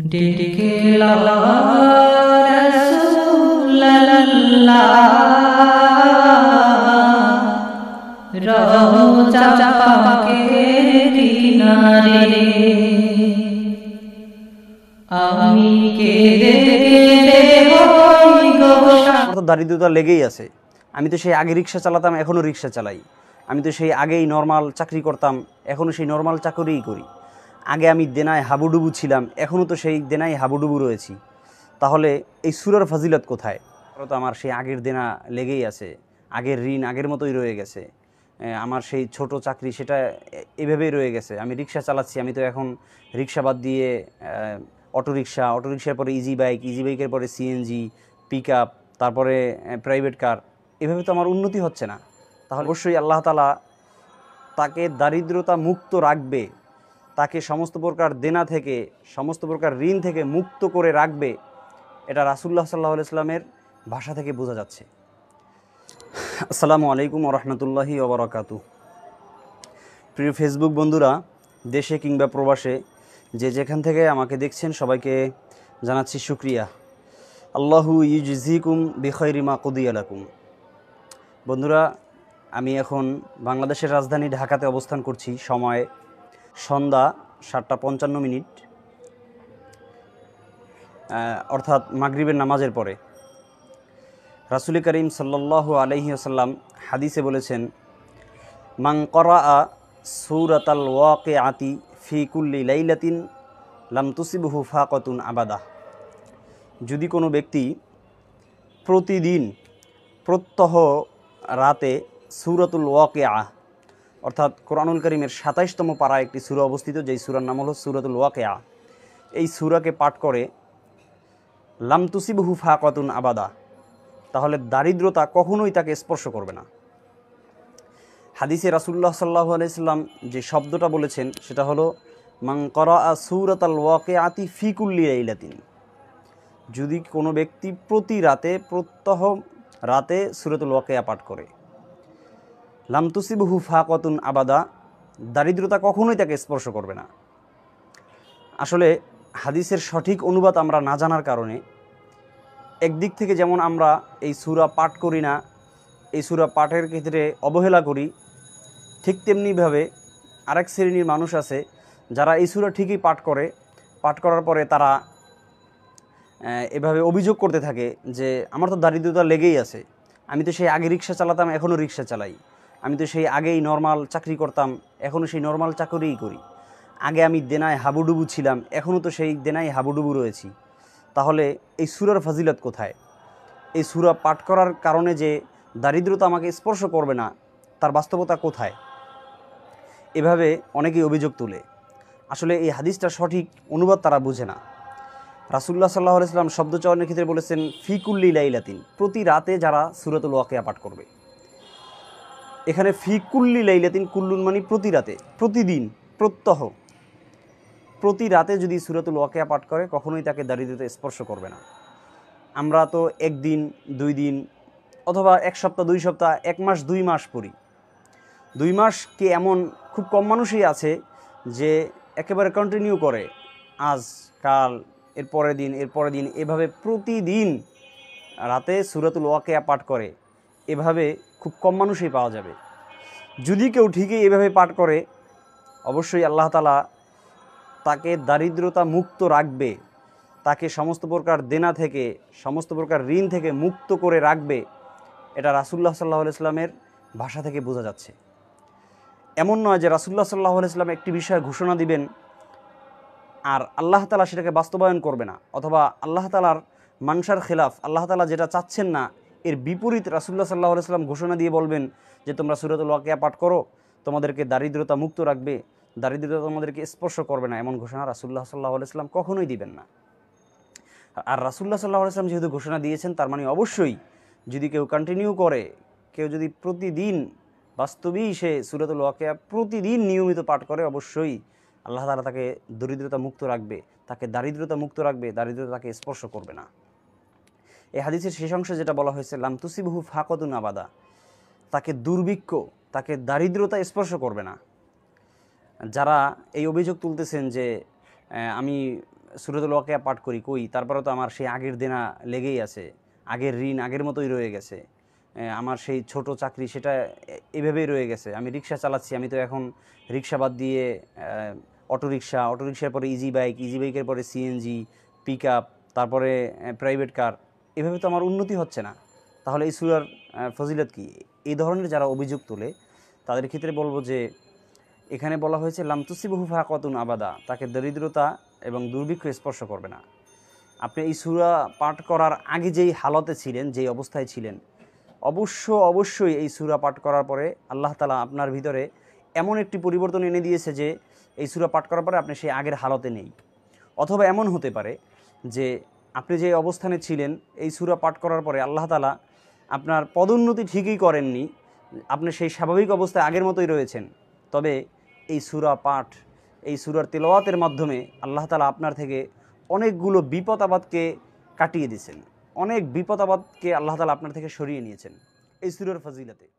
দারিদ্রতা লেগেই আছে আমি তো সেই আগে রিক্সা চালাতাম এখনও রিক্সা চালাই আমি তো সেই আগেই নর্মাল চাকরি করতাম এখনও সেই নর্মাল চাকরিই করি আগে আমি দেনায় হাবুডুবু ছিলাম এখনও তো সেই দেনায় হাবুডুবু রয়েছি তাহলে এই সুরার ফজিলত কোথায় তো আমার সেই আগের দেনা লেগেই আছে আগের ঋণ আগের মতোই রয়ে গেছে আমার সেই ছোট চাকরি সেটা এভাবেই রয়ে গেছে আমি রিক্সা চালাচ্ছি আমি তো এখন রিক্সা বাদ দিয়ে অটোরিক্সা অটোরিক্সার পরে ইজি বাইক ইজি বাইকের পরে সিএনজি পিক আপ তারপরে প্রাইভেট কার এভাবে তো আমার উন্নতি হচ্ছে না তাহলে অবশ্যই আল্লাহ তালা তাকে দারিদ্রতা মুক্ত রাখবে তাকে সমস্ত প্রকার দেনা থেকে সমস্ত প্রকার ঋণ থেকে মুক্ত করে রাখবে এটা রাসুল্লাহ সাল্লাহ ইসলামের ভাষা থেকে বোঝা যাচ্ছে আসসালামু আলাইকুম রহমতুল্লাহি ওবরাকাতু প্রিয় ফেসবুক বন্ধুরা দেশে কিংবা প্রবাসে যে যেখান থেকে আমাকে দেখছেন সবাইকে জানাচ্ছি সুক্রিয়া আল্লাহু ইউজিকুম বিখৈরিমা কদিয়ালাকুম বন্ধুরা আমি এখন বাংলাদেশের রাজধানী ঢাকাতে অবস্থান করছি সময় সন্ধ্যা সাতটা পঞ্চান্ন মিনিট অর্থাৎ মাগরিবের নামাজের পরে রাসুল করিম সাল্লাহ আসাল্লাম হাদিসে বলেছেন মাং করা আ সৌরাতাল ওয়াকে আতি ফিকুল্লি লাইলাতিন লাম তুসিবহু কতুন আবাদা যদি কোনো ব্যক্তি প্রতিদিন প্রত্যহ রাতে সুরাতুল ওয়াকে আহ অর্থাৎ কোরআনুল করিমের সাতাইশতম পাড়ায় একটি সুরা অবস্থিত যেই সুরার নাম হলো সুরাতুল ওয়াকেয়া এই সুরাকে পাঠ করে ফা কতুন আবাদা তাহলে দারিদ্রতা কখনোই তাকে স্পর্শ করবে না হাদিসে রাসুল্লাহ সাল্লাহ আলাইসাল্লাম যে শব্দটা বলেছেন সেটা হলো মাংকরা আ সুরাত আল ওয়াকে আতি ফিকুল্লি ইলাতিন যদি কোনো ব্যক্তি প্রতি রাতে প্রত্যহ রাতে সুরাতুল ওয়াকেয়া পাঠ করে লামতুসিবহু ফাকতুন আবাদা দারিদ্রতা কখনোই তাকে স্পর্শ করবে না আসলে হাদিসের সঠিক অনুবাদ আমরা না জানার কারণে একদিক থেকে যেমন আমরা এই সুরা পাঠ করি না এই সুরা পাঠের ক্ষেত্রে অবহেলা করি ঠিক তেমনিভাবে আরেক শ্রেণীর মানুষ আছে যারা এই সুরা ঠিকই পাঠ করে পাঠ করার পরে তারা এভাবে অভিযোগ করতে থাকে যে আমার তো দারিদ্রতা লেগেই আছে আমি তো সেই আগে রিক্সা চালাতাম এখনও রিক্সা চালাই আমি তো সেই আগেই নর্মাল চাকরি করতাম এখনও সেই নর্মাল চাকরিই করি আগে আমি দেনায় হাবুডুবু ছিলাম এখনও তো সেই দেনায় হাবুডুবু রয়েছি তাহলে এই সুরার ফাজিলত কোথায় এই সুরা পাঠ করার কারণে যে দারিদ্রতা আমাকে স্পর্শ করবে না তার বাস্তবতা কোথায় এভাবে অনেকেই অভিযোগ তুলে আসলে এই হাদিসটা সঠিক অনুবাদ তারা বুঝে না রাসুল্লাহ সাল্লাহ আলাইসলাম শব্দচয়নের ক্ষেত্রে বলেছেন ফিকুল্লি লাইলাতিন প্রতি রাতে যারা সুরাতুল ওয়াকিয়া পাঠ করবে এখানে ফি কুল্লি লাইলাতিন কুল্লুন মানে প্রতি রাতে প্রতিদিন প্রত্যহ প্রতি রাতে যদি সুরাতুল ওয়াকেয়া পাঠ করে কখনোই তাকে দারিদ্রতা স্পর্শ করবে না আমরা তো একদিন দুই দিন অথবা এক সপ্তাহ দুই সপ্তাহ এক মাস দুই মাস পড়ি দুই মাস কি এমন খুব কম মানুষই আছে যে একেবারে কন্টিনিউ করে আজ কাল এর পরের দিন এর পরের দিন এভাবে প্রতিদিন রাতে সুরাতুল ওয়াকেয়া পাঠ করে এভাবে খুব কম মানুষই পাওয়া যাবে যদি কেউ ঠিকই এভাবে পাঠ করে অবশ্যই আল্লাহ তালা তাকে দারিদ্রতা মুক্ত রাখবে তাকে সমস্ত প্রকার দেনা থেকে সমস্ত প্রকার ঋণ থেকে মুক্ত করে রাখবে এটা রাসুল্লাহ সাল্লাহ ইসলামের ভাষা থেকে বোঝা যাচ্ছে এমন নয় যে রাসুল্লাহ সাল্লাহ ইসলাম একটি বিষয়ে ঘোষণা দিবেন আর আল্লাহ তালা সেটাকে বাস্তবায়ন করবে না অথবা আল্লাহ তালার মানসার খেলাফ আল্লাহ তালা যেটা চাচ্ছেন না এর বিপরীত রাসুল্লাহ সাল্লাহ সাল্লাম ঘোষণা দিয়ে বলবেন যে তোমরা সুরাতুল ওয়াকিয়া পাঠ করো তোমাদেরকে দারিদ্রতা মুক্ত রাখবে দারিদ্রতা তোমাদেরকে স্পর্শ করবে না এমন ঘোষণা রাসুল্লাহ সাল্লাহ সাল্লাম কখনোই দিবেন না আর রাসুল্লাহ সাল্লাহ আলাইসলাম যেহেতু ঘোষণা দিয়েছেন তার মানে অবশ্যই যদি কেউ কন্টিনিউ করে কেউ যদি প্রতিদিন বাস্তবেই সে সুরাতুল ওয়াকিয়া প্রতিদিন নিয়মিত পাঠ করে অবশ্যই আল্লাহ তালা তাকে দরিদ্রতা মুক্ত রাখবে তাকে দারিদ্রতা মুক্ত রাখবে দারিদ্রতা তাকে স্পর্শ করবে না এই হাদিসের শেষ অংশে যেটা বলা হয়েছে বহু ফাকদুন আবাদা তাকে দুর্ভিক্ষ তাকে দারিদ্রতা স্পর্শ করবে না যারা এই অভিযোগ তুলতেছেন যে আমি সুরতুল ওয়াকিয়া পাঠ করি কই তারপরে তো আমার সেই আগের দেনা লেগেই আছে আগের ঋণ আগের মতোই রয়ে গেছে আমার সেই ছোট চাকরি সেটা এভাবেই রয়ে গেছে আমি রিক্সা চালাচ্ছি আমি তো এখন রিক্সা বাদ দিয়ে অটোরিক্সা অটোরিক্সার পরে ইজি বাইক ইজি বাইকের পরে সিএনজি পিক আপ তারপরে প্রাইভেট কার এভাবে তো আমার উন্নতি হচ্ছে না তাহলে এই সুরার ফজিলত কি এই ধরনের যারা অভিযোগ তোলে তাদের ক্ষেত্রে বলবো যে এখানে বলা হয়েছে লামতুসিবহু কতুন আবাদা তাকে দরিদ্রতা এবং দুর্ভিক্ষ স্পর্শ করবে না আপনি এই সুরা পাঠ করার আগে যেই হালতে ছিলেন যেই অবস্থায় ছিলেন অবশ্য অবশ্যই এই সুরা পাঠ করার পরে আল্লাহ তালা আপনার ভিতরে এমন একটি পরিবর্তন এনে দিয়েছে যে এই সুরা পাঠ করার পরে আপনি সেই আগের হালতে নেই অথবা এমন হতে পারে যে আপনি যে অবস্থানে ছিলেন এই সুরা পাঠ করার পরে আল্লাহ তালা আপনার পদোন্নতি ঠিকই করেননি আপনি সেই স্বাভাবিক অবস্থায় আগের মতোই রয়েছেন তবে এই সুরা পাঠ এই সুরার তেলাওয়াতের মাধ্যমে আল্লাহ তালা আপনার থেকে অনেকগুলো বিপদ আবাদকে কাটিয়ে দিয়েছেন অনেক বিপদ আবাদকে আল্লাহ তালা আপনার থেকে সরিয়ে নিয়েছেন এই সুরার ফজিলাতে